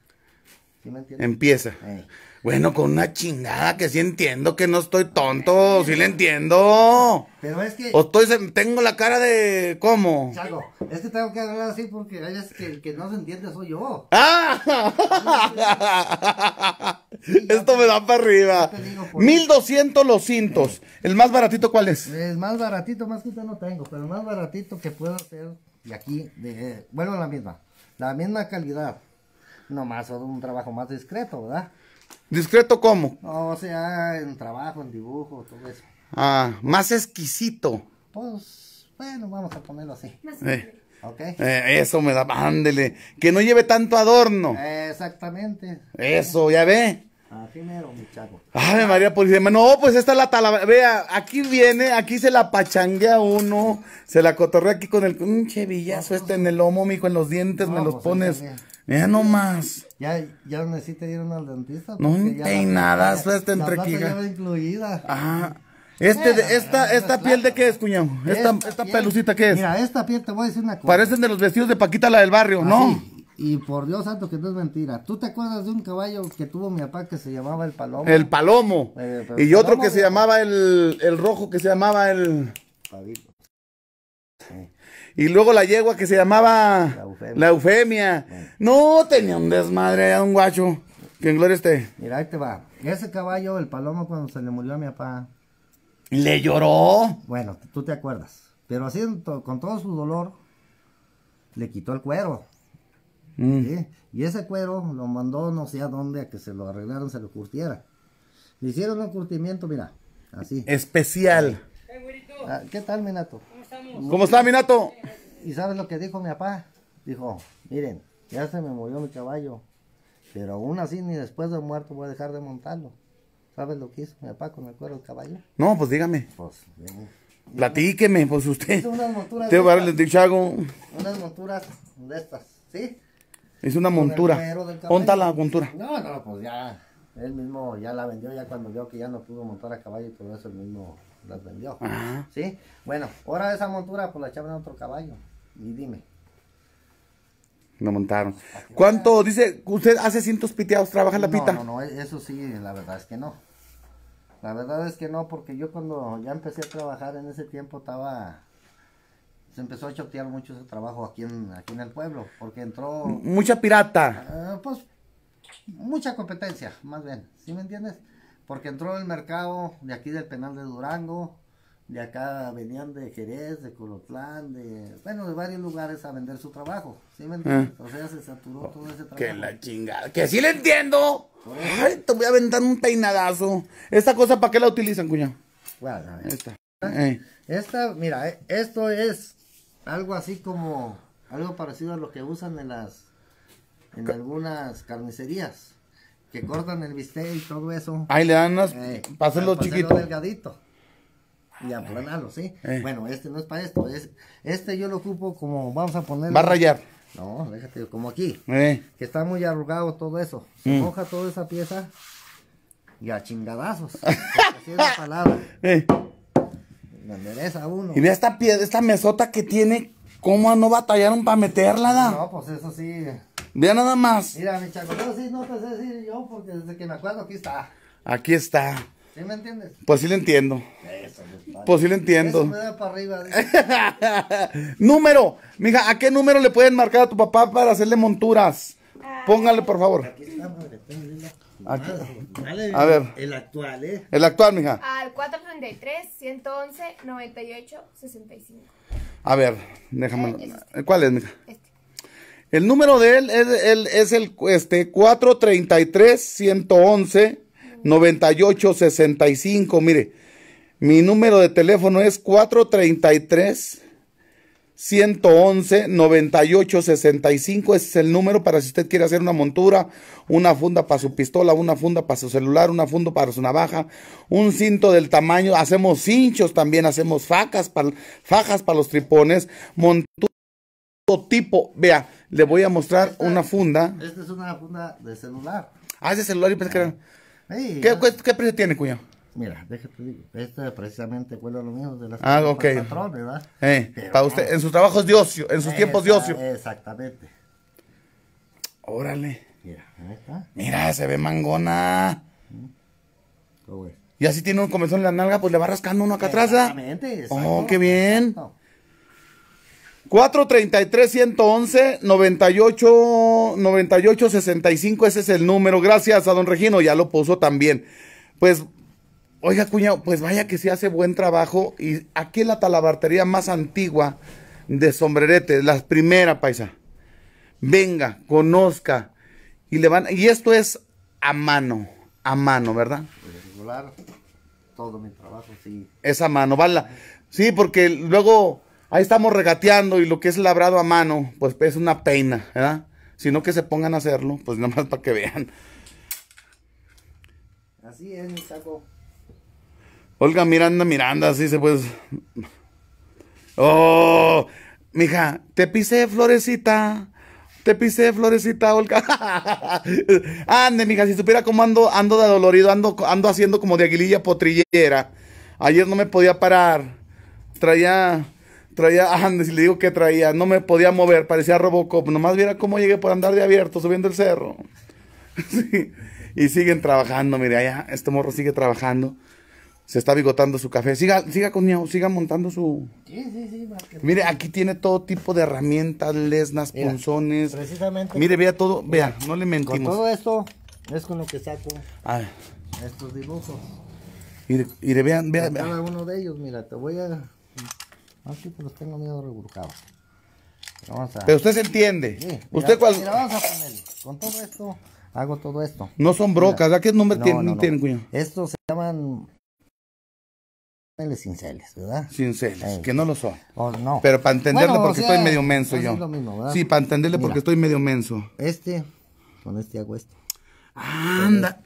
Empieza. Eh. Bueno, con una chingada que sí entiendo que no estoy tonto, eh. sí le entiendo. Pero es que. O estoy, tengo la cara de. ¿Cómo? Chago. es que tengo que hablar así porque que el que no se entiende soy yo. ¡Ah! Esto me da para arriba. 1200 los cintos. ¿El más baratito cuál es? El más baratito, más que usted no tengo, pero el más baratito que puedo hacer de aquí, de, vuelvo a la misma. La misma calidad no Nomás un trabajo más discreto, ¿verdad? ¿Discreto cómo? O sea, en trabajo, en dibujo, todo eso. Ah, más exquisito. Pues, bueno, vamos a ponerlo así. Eh, okay. Eh, eso me da, ándele. Que no lleve tanto adorno. exactamente. Eso, ya ve. Ah, mi muchacho. Ay María policía. No, pues esta es la talavera. Vea, aquí viene, aquí se la pachanguea uno. Se la cotorrea aquí con el. Un chevillazo este en el lomo, mijo, en los dientes me los pues, pones. Mira más. Ya, ya necesito ir al dentista. No, peinadas, este entre Ah, Este, de, esta, esta piel de qué es, cuñado? Esta, esta, pelucita qué es? Mira, esta piel te voy a decir una cosa. Parecen de los vestidos de Paquita la del barrio, ¿no? Y por Dios santo que no es mentira. ¿Tú te acuerdas de un caballo que tuvo mi papá que se llamaba el Palomo? El Palomo. Eh, y otro que se llamaba el, el rojo, que se llamaba el... Y luego la yegua que se llamaba la Eufemia. No, tenía un desmadre, un guacho. Que en gloria esté. Mira, ahí te va. Ese caballo, el palomo, cuando se le murió a mi papá. ¿Le lloró? Bueno, tú te acuerdas. Pero así, con todo su dolor, le quitó el cuero. Mm. Y ese cuero lo mandó no sé a dónde a que se lo arreglaron, se lo curtiera. Le hicieron un curtimiento, mira, así. Especial. Ah, ¿Qué tal, Minato? ¿Cómo estamos? ¿Cómo está, Minato? ¿Y sabes lo que dijo mi papá? Dijo, miren, ya se me murió mi caballo, pero aún así ni después de muerto voy a dejar de montarlo. ¿Sabes lo que hizo mi papá con el cuero del caballo? No, pues dígame. Pues, eh, Platíqueme, pues usted. unas a darle de Chago. Unas monturas de estas, ¿sí? Es una montura. Ponta la montura? No, no, pues ya. Él mismo ya la vendió, ya cuando vio que ya no pudo montar a caballo y todo eso, él mismo las vendió. ¿Sí? Bueno, ahora esa montura pues la echaron a otro caballo. Y dime. No montaron. ¿Cuánto? Dice, usted hace cientos piteados, trabaja la pita. no, no, eso sí, la verdad es que no. La verdad es que no, porque yo cuando ya empecé a trabajar en ese tiempo estaba se empezó a chotear mucho ese trabajo aquí en, aquí en el pueblo, porque entró... Mucha pirata. Ah, pues mucha competencia, más bien, ¿sí me entiendes? Porque entró el mercado de aquí del penal de Durango, de acá venían de Jerez, de Colotlán, de, bueno, de varios lugares a vender su trabajo, ¿sí me entiendes? Ah. O sea, se saturó oh, todo ese trabajo. Que la chingada, que sí le entiendo. Ay, te voy a aventar un peinadazo. ¿Esta cosa para qué la utilizan, cuña Bueno, esta. Esta, mira, eh, esto es algo así como algo parecido a lo que usan en las en algunas carnicerías que cortan el bistec y todo eso. Ahí le dan unas eh, para hacerlo chiquito. delgadito. Y aplanarlo, ah, ¿sí? Eh. Bueno, este no es para esto. Es, este yo lo ocupo como, vamos a poner. Va a rayar. No, déjate, como aquí. Eh. Que está muy arrugado todo eso. Se mm. moja toda esa pieza y a chingadazos. (laughs) así es la palabra. Me uno. Y vea esta piedra, esta mesota que tiene. ¿Cómo no batallaron para meterla, No, pues eso sí. Vea nada más. Mira, mi yo sí, no te sé decir yo, porque desde que me acuerdo aquí está. Aquí está. ¿Sí me entiendes? Pues sí le entiendo. pues, sí le entiendo. (laughs) número. Mija, ¿a qué número le pueden marcar a tu papá para hacerle monturas? Ah. Póngale, por favor. Aquí está, madre. Ah, (laughs) a ver. El actual, ¿eh? El actual, mija. Al 433-111-98-65. A ver, déjame. Este. ¿Cuál es, mija? Este. El número de él es, es el este, 433-111-98-65. Mire, mi número de teléfono es 433 111 98 65 ese es el número para si usted quiere hacer una montura, una funda para su pistola, una funda para su celular, una funda para su navaja, un cinto del tamaño, hacemos cinchos también, hacemos facas para, fajas para los tripones, montura tipo, vea, le voy a mostrar una funda. Esta es una funda de celular. Ah, es de celular y pensé que era... ¿Qué, precio tiene, cuñado? Mira, déjate digo, este precisamente a lo mismo de las ah, ¿verdad? Eh, para usted, en sus trabajos de ocio, en sus tiempos de ocio. Exactamente. Órale. Mira, ahí está. Mira, se ve mangona. Mm. Y así tiene un comenzón en la nalga, pues le va rascando uno acá atrás. ¿ah? Exactamente. Oh, qué bien. 433-111-98-98-65, ese es el número. Gracias a don Regino, ya lo puso también. Pues Oiga, cuñado, pues vaya que se hace buen trabajo. Y aquí es la talabartería más antigua de sombrerete, la primera paisa. Venga, conozca. Y le van. Y esto es a mano. A mano, ¿verdad? Regular. Todo mi trabajo, sí. Es a mano, ¿vale? Sí, porque luego ahí estamos regateando y lo que es labrado a mano, pues es una pena, ¿verdad? no que se pongan a hacerlo, pues nada más para que vean. Así es, mi saco. Olga Miranda Miranda, así se puede Oh, mija, te pisé florecita. Te pisé florecita, Olga. (laughs) Ande, mija, si supiera cómo ando, ando de dolorido, ando, ando haciendo como de aguililla potrillera. Ayer no me podía parar. Traía, traía, (laughs) ande, si le digo que traía, no me podía mover, parecía Robocop. Nomás viera cómo llegué por andar de abierto subiendo el cerro. (laughs) Y siguen trabajando, mire, allá este morro sigue trabajando. Se está bigotando su café. Siga, siga con siga montando su. Sí, sí, sí. Mire, aquí tiene todo tipo de herramientas, lesnas, punzones. Precisamente. Mire, vea todo, vea, no le mentimos. Con todo esto es con lo que saco ah. estos dibujos. Mire, vea, vean, vean, Cada uno de ellos, mira, te voy a. Aquí ah, te pues los tengo miedo reburcados. Vamos a... Pero usted se entiende. Sí, usted cuál. vamos a poner. Con todo esto, hago todo esto. No son brocas, ¿a qué nombre tienen, tienen Estos se llaman cinceles, ¿verdad? Cinceles, que no lo son. Oh, no. Pero para entenderle porque estoy medio menso yo. sí, para entenderle porque estoy medio menso. Este, con este hago esto. Anda.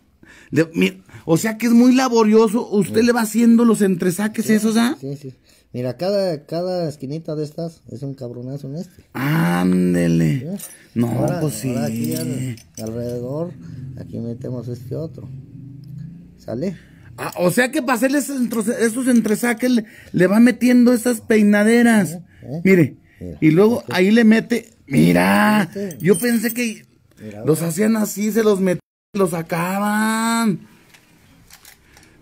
o sea que es muy laborioso. Usted le va haciendo los entresaques esos, ¿ah? Sí, sí. Mira, cada, cada esquinita de estas es un cabronazo en este. Ándele. No, pues sí. alrededor, aquí metemos este otro. ¿Sale? Ah, o sea que para hacerle esos entresaques le, le, va metiendo esas peinaderas. Mire, y luego ahí le mete. Mira, yo pensé que los hacían así, se los metían, los sacaban.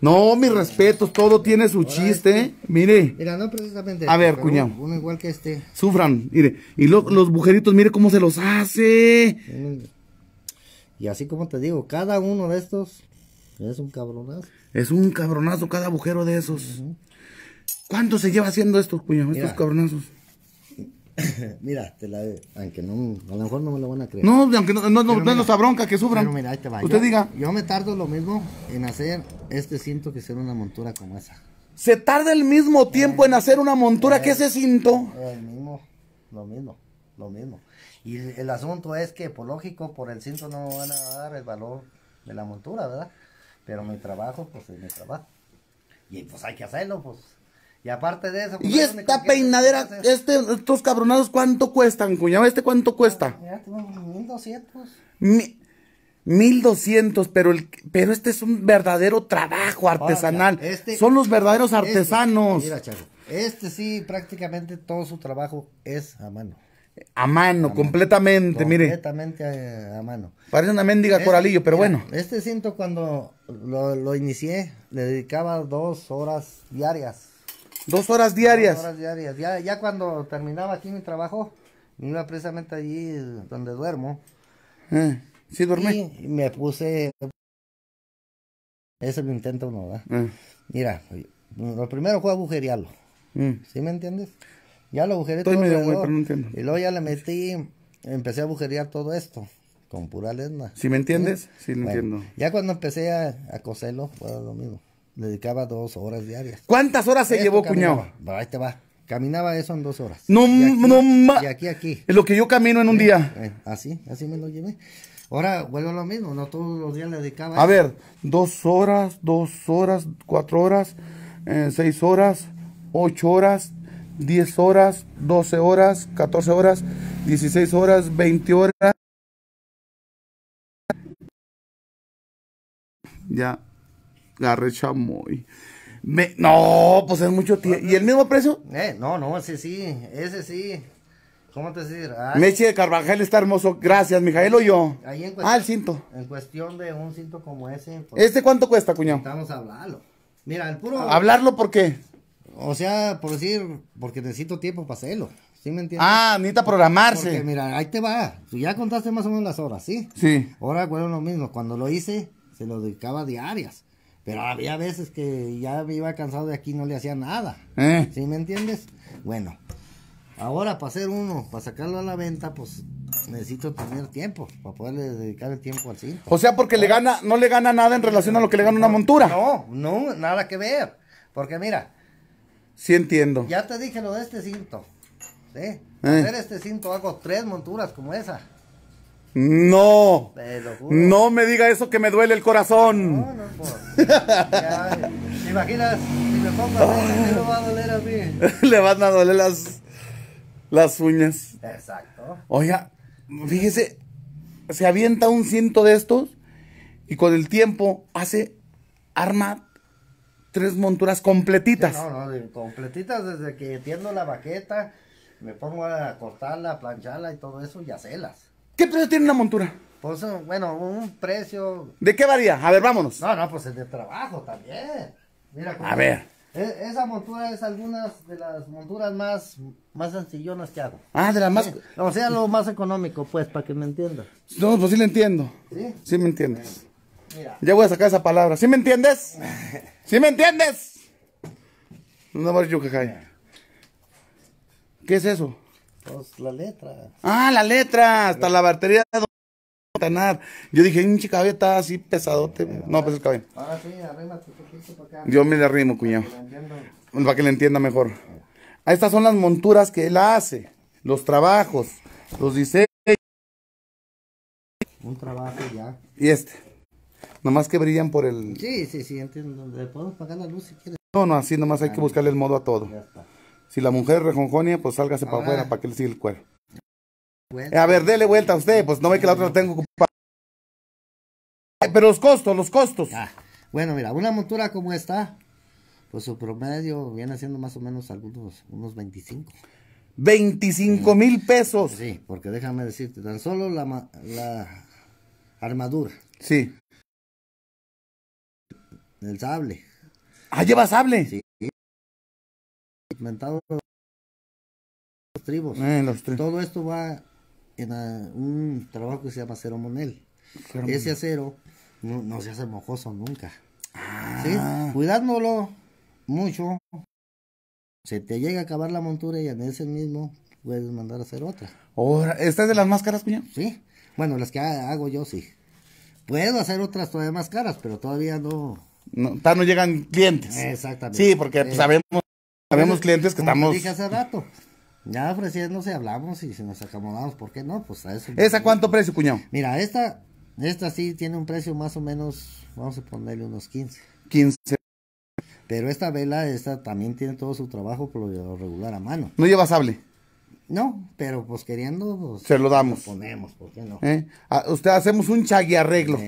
No, mis respetos, todo tiene su chiste, este. mire. Mira, no precisamente. A este, ver, cuñado. igual que este. Sufran, mire. Y lo, los bujeritos, mire cómo se los hace. Y así como te digo, cada uno de estos es un cabronazo. Es un cabronazo cada agujero de esos. ¿Cuánto se lleva haciendo estos, estos cabronazos. (coughs) mira, te la, aunque no, a lo mejor no me lo van a creer. No, aunque no, no, no, es nuestra bronca que sufran. mira, ahí te Usted yo, diga. Yo me tardo lo mismo en hacer este cinto que hacer una montura como esa. ¿Se tarda el mismo tiempo en hacer una montura que eh. ese cinto? El mismo, lo mismo, lo mismo. Y el, el asunto es que, por lógico, por el cinto no van a dar el valor de la montura, ¿verdad? Pero mi trabajo, pues es mi trabajo. Y pues hay que hacerlo, pues. Y aparte de eso. Pues, ¿Y esta peinadera, este, estos cabronados, cuánto cuestan, cuñado? ¿Este cuánto cuesta? Mira, ah, mil doscientos. Mil pero, el, pero este es un verdadero trabajo artesanal. Este Son los verdaderos este, artesanos. mira, Chaco, este sí, prácticamente todo su trabajo es a mano a mano, completamente, mire. Completamente eh, a, mano. Parece una mendiga coralillo, pero bueno. Este cinto cuando lo, inicié, le dedicaba dos horas diarias. ¿Dos horas diarias? Dos horas diarias. Ya, ya cuando terminaba aquí mi trabajo, me iba precisamente allí donde duermo. Eh, ¿Sí dormí? Y me puse... es lo intento uno, ¿verdad? Eh. Mira, lo primero fue agujerearlo. Mm. ¿Sí me entiendes? Ya lo agujeré todo pero no entiendo. Y luego ya le metí, empecé a agujerear todo esto con pura lesna. Si me entiendes, sí, entiendo. Ya cuando empecé a, coserlo, fue lo mismo. Le dedicaba dos horas diarias. ¿Cuántas horas se llevó, cuñado? Ahí te va. Caminaba eso en dos horas. No, no más Y aquí, aquí. Es lo que yo camino en un ¿Eh? día. ¿Eh? así, así me lo llevé. Ahora vuelvo a lo mismo, no todos los días le dedicaba. A ver, dos horas, dos horas, cuatro horas, eh, seis horas, ocho horas, 10 horas, 12 horas, 14 horas, 16 horas, 20 horas. Ya, agarré chamoy. no, pues es mucho tiempo. ¿Y el mismo precio? Eh, no, no, ese sí, ese sí. ¿Cómo te decir? Ah. Meche de Carvajal está hermoso. Gracias, Mijael o yo. Ahí en ah, el cinto. En cuestión de un cinto como ese. Pues, ¿Este cuánto cuesta, cuñado? Estamos a hablarlo. Mira, el puro. ¿Hablarlo por qué? O sea, por decir, porque necesito tiempo para hacerlo. ¿Sí me entiendes? Ah, necesita programarse. Porque, mira, ahí te va. Tú ya contaste más o menos las horas, ¿sí? Sí. Ahora, bueno, lo mismo. Cuando lo hice, se lo dedicaba diarias. Pero había veces que ya me iba cansado de aquí Y no le hacía nada. Eh. ¿Sí me entiendes? Bueno, ahora para hacer uno, para sacarlo a la venta, pues necesito tener tiempo para poderle dedicar el tiempo al cine. O sea, porque le gana, no le gana nada en relación a lo que le gana una montura. No, no, nada que ver. Porque mira, Sí entiendo. Ya te dije lo de este cinto. ¿sí? ¿Eh? este cinto hago tres monturas como esa. No. No me diga eso que me duele el corazón. No, no, por... imaginas, si me pongo a hacer, va a doler a mí? (laughs) Le van a doler las, las uñas. Exacto. Oiga, fíjese, se avienta un cinto de estos y con el tiempo hace arma tres monturas completitas. no, no, completitas desde que tiendo la baqueta, me pongo a cortarla, a plancharla y todo eso y hacerlas. ¿Qué precio tiene una montura? Pues, bueno, un precio. ¿De qué varía? A ver, vámonos. No, no, pues el de trabajo también. Mira, a ver. E, esa montura es algunas de las monturas más, más sencillonas que hago. Ah, de las más. o sea, lo más económico, pues, para que me entiendas. No, pues sí le entiendo. Sí. Sí me entiendes. Ya voy a sacar esa palabra. ¿Sí me entiendes? (laughs) ¿Sí me entiendes? No más ¿Qué es eso? Pues la letra. Ah, la letra. Hasta la batería de Tanar. Yo dije, un chica está así pesadote. No, pues el cabello. Ahora sí, arrímate para Yo me le arrimo, cuñado. Para, para que le entienda mejor. Ah, estas son las monturas que él hace. Los trabajos. Los diseños. Un trabajo ya. Y este. Nomás que brillan por el... Sí, sí, sí, entiendo. Le podemos pagar la luz si quieres. No, no, así nomás hay que buscarle el modo a todo. Ya está. Si la mujer rejonjonia, pues sálgase para ah. afuera para que le siga el cuero. Eh, a ver, dele vuelta a usted, pues no ve que la otra la tengo ocupada. Eh, pero los costos, los costos. bueno, mira, una montura como esta, pues su promedio viene siendo más o menos algunos unos 25. 25 mil pesos. Sí, porque déjame decirte, tan solo la, la armadura. Sí. El sable. Ah, lleva sable. Sí. Inventado los tribos. Eh, los Todo esto va en un trabajo que se llama monel Monel, Ese acero no, se hace mojoso nunca. Ah. ¿Sí? Cuidándolo mucho, se te llega a acabar la montura y en ese mismo puedes mandar a hacer otra. Ahora, estas de las máscaras, cuñado? Sí. Bueno, las que hago yo sí. Puedo hacer otras todavía más caras, pero todavía no no, no llegan clientes. Exactamente. Sí, porque pues, sabemos, sabemos clientes que estamos. Dije hace rato. Ya ofreciéndose, hablamos y se nos acomodamos, ¿por qué no? Pues a eso. ¿Esa cuánto precio, cuñado? Mira, esta, esta sí tiene un precio más o menos, vamos a ponerle unos 15. 15. Pero esta vela, esta también tiene todo su trabajo por lo regular a mano. ¿No lleva sable? No, pero pues queriendo, pues, se lo damos. ponemos, ¿por qué no? ¿Eh? Ah, usted hacemos un chagui arreglo.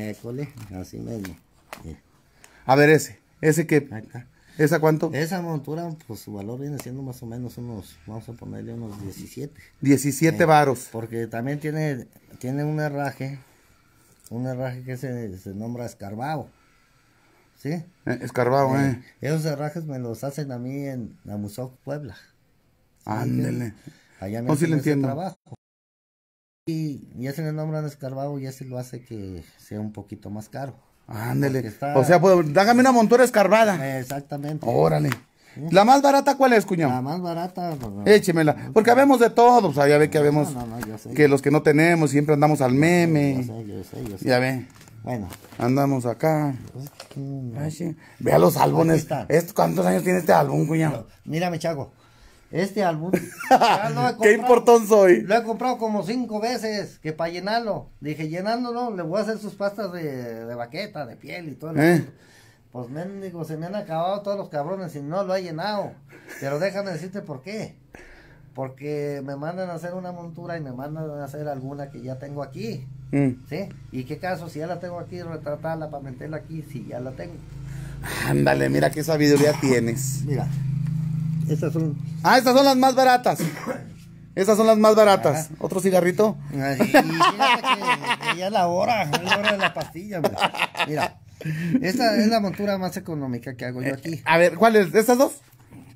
así mismo. A ver ese, ese que... ¿Esa cuánto? Esa montura, pues su valor viene siendo más o menos unos, vamos a ponerle unos 17. 17 eh, varos. Porque también tiene, tiene un herraje, un herraje que se, se nombra escarbado, ¿Sí? Eh, eh, eh, Esos herrajes me los hacen a mí en la Puebla. Ándele. Allá me no, hacen ese trabajo. Y ya se le nombran escarbado y ese lo hace que sea un poquito más caro. Ándele. O sea, pues, una montura escarbada. Exactamente. Órale. ¿La más barata cuál es, cuñado? La más barata. Pues, Échemela. Porque habemos de todo. O sea, ya ve que habemos. Que los que no tenemos siempre andamos al meme. Ya ve. Bueno. Andamos acá. Pues, Vea los álbumes. ¿Cuántos años tiene este álbum, cuñado? Mírame, chago. Este álbum. (laughs) ¿Qué importón soy? Lo he comprado como cinco veces, que para llenarlo. Dije, llenándolo, le voy a hacer sus pastas de, de baqueta, de piel y todo. El ¿Eh? Pues se me han acabado todos los cabrones y no lo he llenado. Pero déjame decirte por qué. Porque me mandan a hacer una montura y me mandan a hacer alguna que ya tengo aquí. Mm. ¿Sí? ¿Y qué caso si ya la tengo aquí, retratarla para meterla aquí, si ya la tengo? Ándale, mira qué sabiduría tienes. Mira, estas son. Ah, estas son las más baratas. Estas son las más baratas. ¿Otro cigarrito? ya es la hora, la hora de la pastilla, Mira, esta es la montura más económica que hago yo aquí. Eh, a ver, ¿cuáles? ¿Estas dos?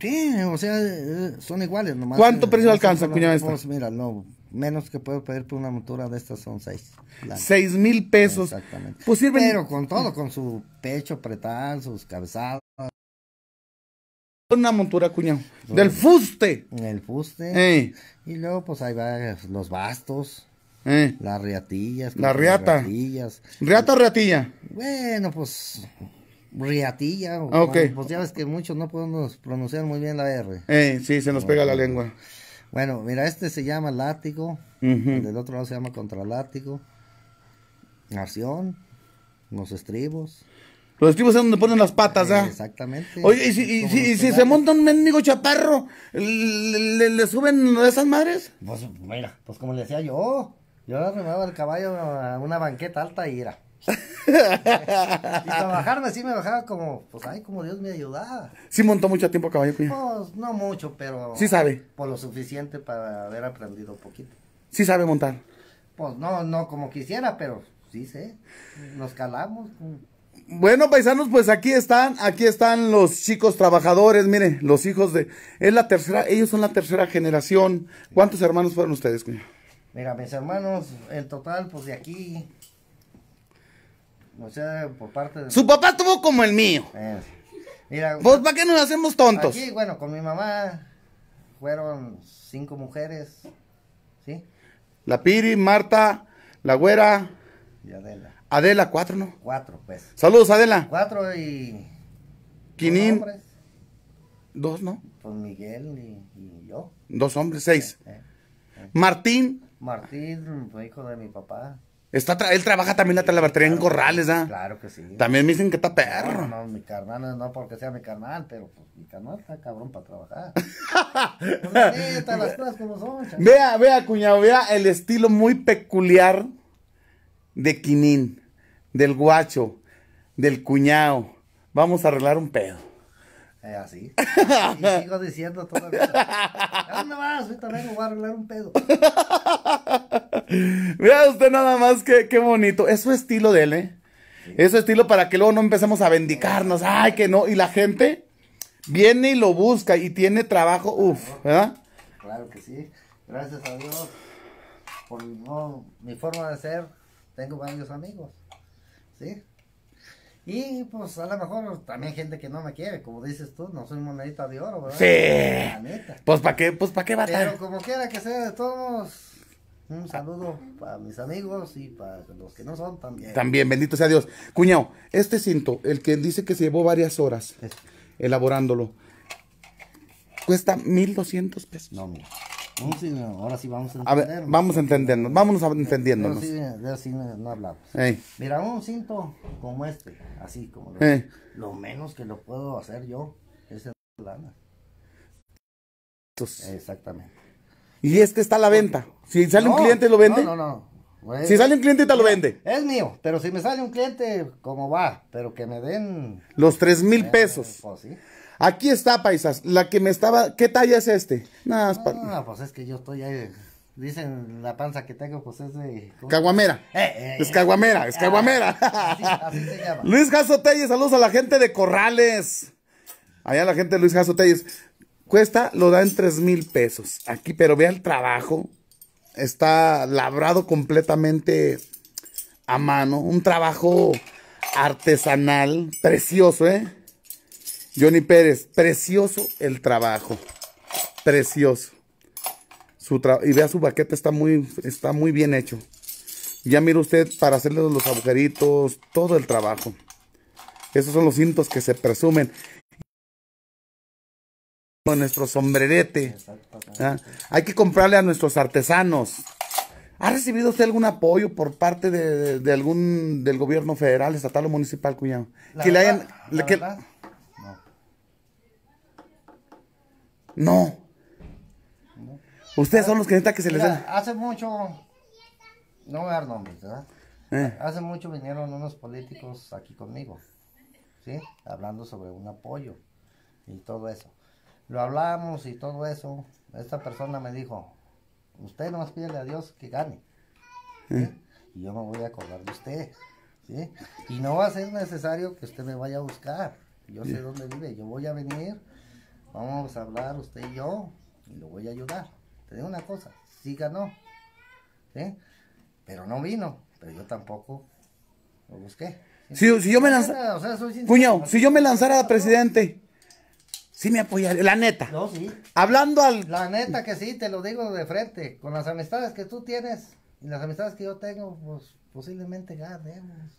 Sí, o sea, eh, son iguales nomás. ¿Cuánto eh, precio alcanza, cuñado mira, no, menos que puedo pedir por una montura de estas son seis. Seis mil pesos. Exactamente. Pues Pero con todo, con su pecho apretado, sus cabezas una montura, cuñado. Del fuste. El fuste. Y luego, pues ahí va los bastos. Las riatillas. La riata. ¿Riata riatilla? Bueno, pues. Riatilla. ok pues ya ves que muchos no podemos pronunciar muy bien la R. Eh, sí, se nos pega la lengua. Bueno, mira, este se llama látigo. El del otro lado se llama contralátigo. Nación. Los estribos. Los estribos es donde ponen las patas, ¿ah? Exactamente. Oye, y si, y, se monta un mendigo chaparro, ¿le, le, suben esas madres? Pues, mira, pues como le decía yo, yo remuevo el caballo a una banqueta alta y era. (laughs) y para bajarme sí me bajaba como, pues ay, como Dios me ayudaba. ¿Sí montó mucho tiempo caballo, cuya? Pues no mucho, pero. Sí sabe. Por lo suficiente para haber aprendido un poquito. ¿Sí sabe montar? Pues no, no como quisiera, pero sí sé. Nos calamos. Bueno, paisanos, pues aquí están, aquí están los chicos trabajadores, miren, los hijos de, es la tercera, ellos son la tercera generación. ¿Cuántos hermanos fueron ustedes, Mira, mis hermanos, el total, pues de aquí, o sea, por parte de... Su papá estuvo como el mío. Eh, mira. ¿Vos pues, para qué nos hacemos tontos? Aquí, bueno, con mi mamá fueron cinco mujeres, ¿sí? La Piri, Marta, la Güera, y Adela. Adela, cuatro, ¿no? Cuatro, pues. Saludos, Adela. Cuatro y. Quinín. Dos, dos, ¿no? Pues Miguel y, yo. Dos hombres, seis. Eh, eh, eh. Martín. Martín, hijo de mi papá. Está él trabaja también la talabatería en Corrales, ¿ah? Claro que sí. También me dicen que está perro. No, mi carnal, no porque sea mi carnal, pero pues mi carnal está cabrón para trabajar. (laughs) Pues vea, vea, cuñado, vea el estilo muy peculiar de Quinín, del guacho, del cuñado. Vamos a arreglar un pedo. Eh, así. (laughs) Y sigo diciendo todavía. ¿A dónde vas? Ahorita me voy a arreglar un pedo. Vea usted nada más que, qué bonito. Es estilo de él, ¿eh? Eso Es estilo para que luego no empecemos a vendicarnos. Ay, que no. Y la gente viene y lo busca y tiene trabajo. Uf, ¿verdad? Claro que sí. Gracias a Dios por mi forma de ser tengo varios amigos, ¿sí? Y pues a lo mejor también gente que no me quiere, como dices tú, no soy monedita de oro, ¿verdad? Sí. Pues para qué, pues para qué Pero como quiera que sea de todos, un saludo para mis amigos y para los que no son también. También, bendito sea Dios. Cuñado, este cinto, el que dice que se llevó varias horas elaborándolo, cuesta 1200 pesos. No, no ahora sí vamos a entender. vamos a entendernos, vámonos a entendiéndonos. Mira, un cinto como este, así como lo, lo, menos que lo puedo hacer yo es en lana. Exactamente. Y este está a la venta. Si sale un cliente, lo vende. No, no, no. si sale un cliente, lo vende. Es mío, pero si me sale un cliente, como va, pero que me den. Los tres mil eh, pesos. Pues Aquí está, paisas. La que me estaba. ¿Qué talla es este? No, es No, pues es que yo estoy ahí. Dicen la panza que tengo, pues es de. Caguamera. Eh, eh, eh. es caguamera, es caguamera. Ah, Luis Jaso saludos a la gente de Corrales. Allá la gente de Luis Jaso Cuesta, lo da en tres mil pesos. Aquí, pero vea el trabajo. Está labrado completamente a mano. Un trabajo artesanal, precioso, ¿eh? Johnny Pérez, precioso el trabajo. Precioso. Su y vea su baqueta, está muy, está muy bien hecho. Ya mira usted para hacerle los agujeritos, todo el trabajo. Esos son los cintos que se presumen. Nuestro sombrerete. ¿ah? Hay que comprarle a nuestros artesanos. ¿Ha recibido usted algún apoyo por parte de, algún del gobierno federal, estatal o municipal, cuñado? que le hayan, No. Ustedes son los que necesitan que se les den. Hace mucho, no voy a dar nombres, ¿verdad? Eh. Hace mucho vinieron unos políticos aquí conmigo, ¿sí? Hablando sobre un apoyo y todo eso. Lo hablamos y todo eso. Esta persona me dijo, usted nomás pídele a Dios que gane. Eh. Y yo me voy a acordar de usted, ¿sí? Y no va a ser necesario que usted me vaya a buscar. Yo sé eh. dónde vive, yo voy a venir Vamos a hablar usted y yo y lo voy a ayudar. Te digo una cosa, sí ganó. ¿sí? Pero no vino, pero yo tampoco lo busqué. Si, yo me lanzara, o puño, si yo me lanzara a presidente, sí me apoyaría, la neta. Hablando al... La neta que sí, te lo digo de frente, con las amistades que tú tienes y las amistades que yo tengo, pues posiblemente ganemos.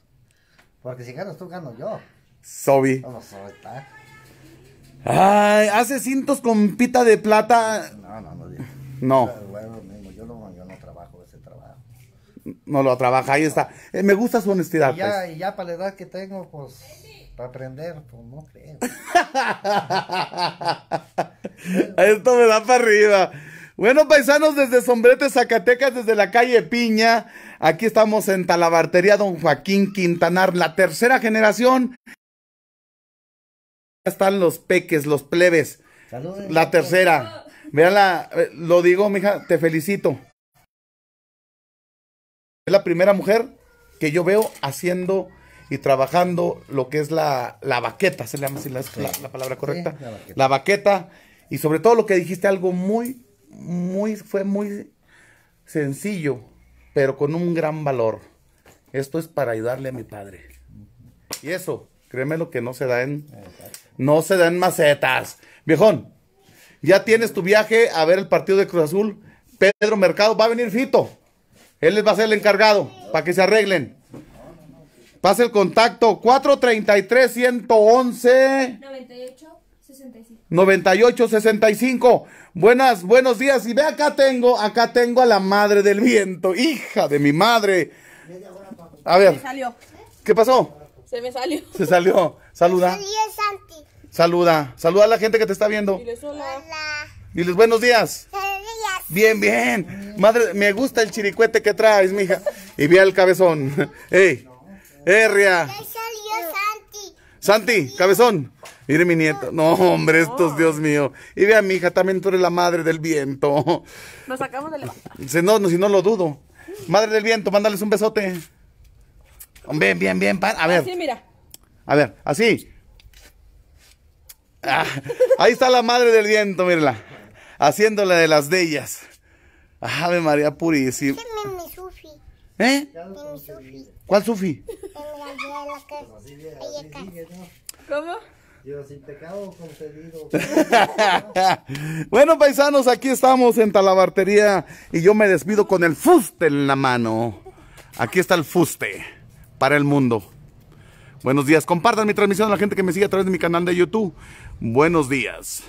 Porque si ganas tú, gano yo. Sobi. No, a Ay, hace cintos con pita de plata. No, no, no. No. Yo no, trabajo ese trabajo. No lo trabaja, ahí está. Eh, me gusta su honestidad. ya, pues. y ya para la edad que tengo, pues, para aprender, pues no creo. (laughs) Esto me da para arriba. Bueno, paisanos, desde Sombrete, Zacatecas, desde la calle Piña, aquí estamos en Talabartería Don Joaquín Quintanar, la tercera generación están los peques, los plebes. Saludos. La tercera. Mira, eh, lo digo, mija, te felicito. Es la primera mujer que yo veo haciendo y trabajando lo que es la, la baqueta, se le llama así la, la, palabra correcta. la, baqueta. Y sobre todo lo que dijiste, algo muy, muy, fue muy sencillo, pero con un gran valor. Esto es para ayudarle a mi padre. Y eso, créeme lo que no se da en... No se dan macetas. Viejón, ya tienes tu viaje a ver el partido de Cruz Azul. Pedro Mercado va a venir Fito. Él les va a ser el encargado para que se arreglen. Pase el contacto 433 111 98 65. Buenas, buenos días. Y ve acá tengo, acá tengo a la madre del viento, hija de mi madre. A ver. ¿Qué pasó? Se me salió. Se salió. Saluda. Saluda. Saluda a la gente que te está viendo. Diles hola. Diles buenos días. Buenos días. Bien, bien. Madre, me gusta el chiricuete que traes, mija. Y vea el cabezón. (laughs) ¡Ey! salió Santi, Santi, cabezón. Mire mi nieto. No, hombre, estos, Dios mío. Y vea, mija, también tú eres la madre del viento. Nos sacamos de la... (laughs) Si no, si no lo dudo. Madre del viento, mándales un besote. Bien, bien, bien. A ver. Así, mira. A ver, así. Ah, ahí está la madre del viento, mírala. Haciéndole de las de ellas. Ave María Purísima. Déjenme mi sufi. ¿Eh? Mi sufi. ¿Cuál sufi? ¿Cómo? Yo sin pecado concedido. (laughs) bueno, paisanos, aquí estamos en Talabartería y yo me despido con el fuste en la mano. Aquí está el fuste para el mundo. Buenos días, compartan mi transmisión a la gente que me sigue a través de mi canal de YouTube. Buenos días.